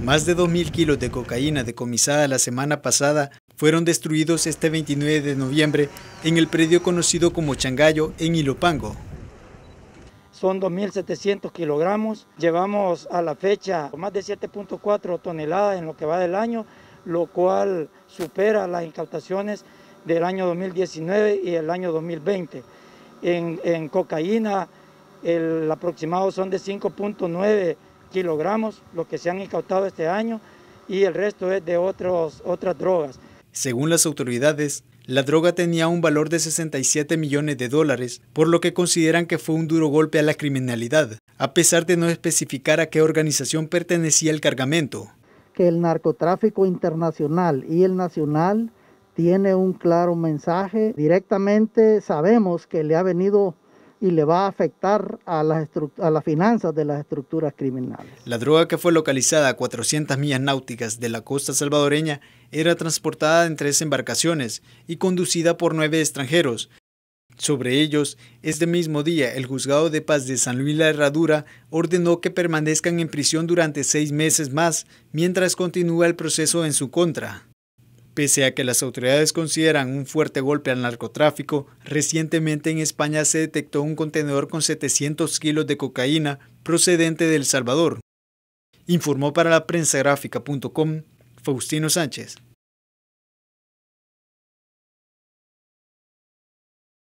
Más de 2.000 kilos de cocaína decomisada la semana pasada fueron destruidos este 29 de noviembre en el predio conocido como Changayo, en Ilopango. Son 2.700 kilogramos. Llevamos a la fecha más de 7.4 toneladas en lo que va del año, lo cual supera las incautaciones del año 2019 y el año 2020. En, en cocaína, el aproximado son de 5.9 kilogramos lo que se han incautado este año y el resto es de otros, otras drogas. Según las autoridades, la droga tenía un valor de 67 millones de dólares, por lo que consideran que fue un duro golpe a la criminalidad, a pesar de no especificar a qué organización pertenecía el cargamento. Que el narcotráfico internacional y el nacional tiene un claro mensaje. Directamente sabemos que le ha venido y le va a afectar a las, finanzas de las estructuras criminales. La droga que fue localizada a 400 millas náuticas de la costa salvadoreña era transportada en tres embarcaciones y conducida por nueve extranjeros. Sobre ellos, este mismo día, el juzgado de paz de San Luis La Herradura ordenó que permanezcan en prisión durante seis meses más mientras continúa el proceso en su contra. Pese a que las autoridades consideran un fuerte golpe al narcotráfico, recientemente en España se detectó un contenedor con 700 kilos de cocaína procedente de El Salvador. Informó para la prensa gráfica.com Faustino Sánchez.